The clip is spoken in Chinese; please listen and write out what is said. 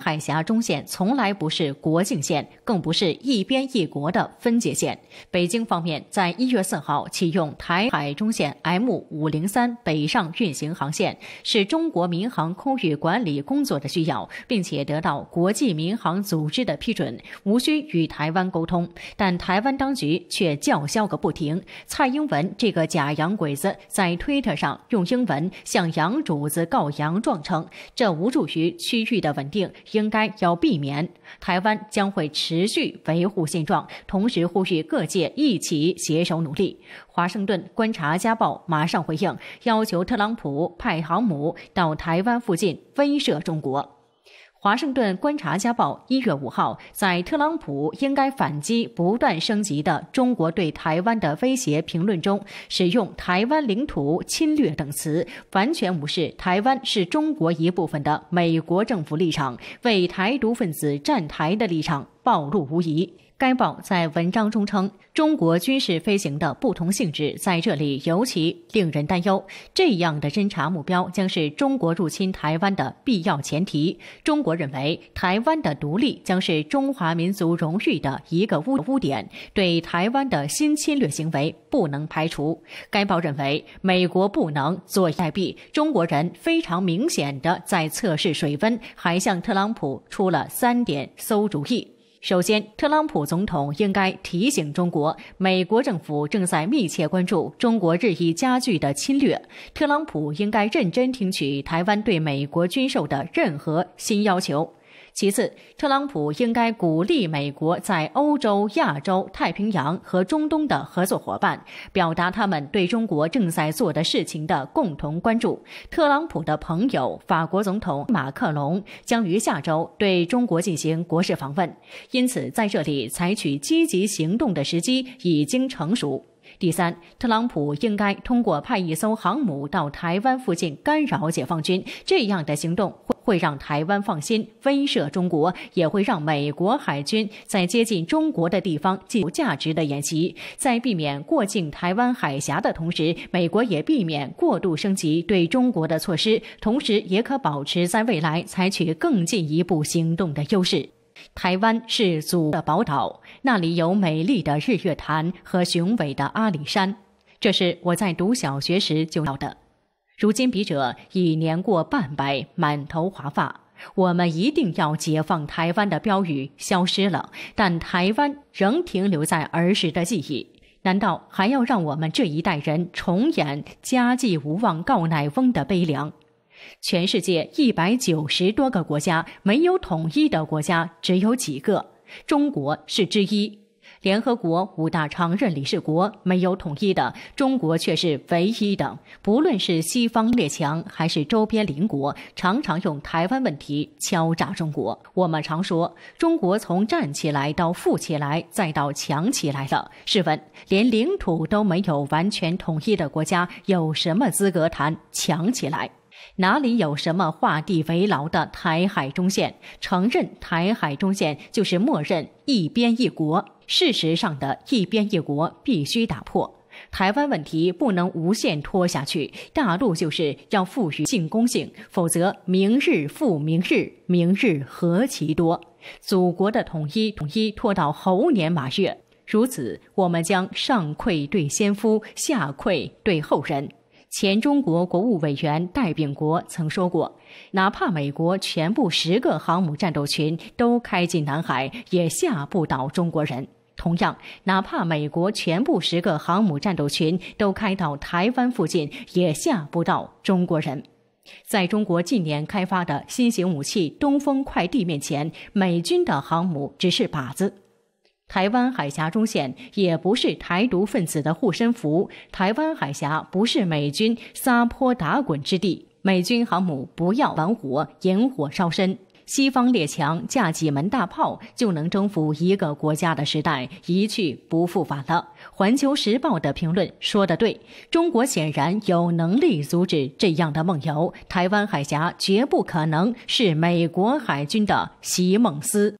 海峡中线从来不是国境线，更不是一边一国的分界线。北京方面在一月四号启用台海中线 M 五零三北上运行航线，是中国民航空域管理工作的需要，并且得到国际民航组织的批准，无需与台湾沟通。但台湾当局却叫嚣个不停。蔡英文这个假洋鬼子在推特上用英文向洋主子告洋状称，这无助于区域的稳定。应该要避免，台湾将会持续维护现状，同时呼吁各界一起携手努力。华盛顿观察家报马上回应，要求特朗普派航母到台湾附近威慑中国。华盛顿观察家报一月五号在特朗普应该反击不断升级的中国对台湾的威胁评论中，使用“台湾领土侵略”等词，完全无视台湾是中国一部分的美国政府立场，为台独分子站台的立场。暴露无遗。该报在文章中称，中国军事飞行的不同性质在这里尤其令人担忧。这样的侦察目标将是中国入侵台湾的必要前提。中国认为，台湾的独立将是中华民族荣誉的一个污污点，对台湾的新侵略行为不能排除。该报认为，美国不能坐以待毙。中国人非常明显的在测试水温，还向特朗普出了三点馊主意。首先，特朗普总统应该提醒中国，美国政府正在密切关注中国日益加剧的侵略。特朗普应该认真听取台湾对美国军售的任何新要求。其次，特朗普应该鼓励美国在欧洲、亚洲、太平洋和中东的合作伙伴，表达他们对中国正在做的事情的共同关注。特朗普的朋友，法国总统马克龙将于下周对中国进行国事访问，因此在这里采取积极行动的时机已经成熟。第三，特朗普应该通过派一艘航母到台湾附近干扰解放军这样的行动。会让台湾放心，威慑中国，也会让美国海军在接近中国的地方进行有价值的演习，在避免过境台湾海峡的同时，美国也避免过度升级对中国的措施，同时也可保持在未来采取更进一步行动的优势。台湾是祖的宝岛，那里有美丽的日月潭和雄伟的阿里山，这是我在读小学时就到的。如今笔者已年过半百，满头华发。我们一定要解放台湾的标语消失了，但台湾仍停留在儿时的记忆。难道还要让我们这一代人重演“家祭无忘告乃翁”的悲凉？全世界一百九十多个国家，没有统一的国家只有几个，中国是之一。联合国五大常任理事国没有统一的，中国却是唯一的。不论是西方列强还是周边邻国，常常用台湾问题敲诈中国。我们常说，中国从站起来到富起来再到强起来了。试问，连领土都没有完全统一的国家，有什么资格谈强起来？哪里有什么画地为牢的台海中线？承认台海中线，就是默认一边一国。事实上的一边一国必须打破，台湾问题不能无限拖下去。大陆就是要赋予进攻性，否则明日复明日，明日何其多！祖国的统一，统一拖到猴年马月，如此我们将上愧对先夫，下愧对后人。前中国国务委员戴秉国曾说过：“哪怕美国全部十个航母战斗群都开进南海，也吓不倒中国人。”同样，哪怕美国全部十个航母战斗群都开到台湾附近，也吓不到中国人。在中国近年开发的新型武器“东风快递”面前，美军的航母只是靶子。台湾海峡中线也不是台独分子的护身符。台湾海峡不是美军撒泼打滚之地。美军航母不要玩火，引火烧身。西方列强架几门大炮就能征服一个国家的时代一去不复返了。《环球时报》的评论说的对，中国显然有能力阻止这样的梦游。台湾海峡绝不可能是美国海军的席梦思。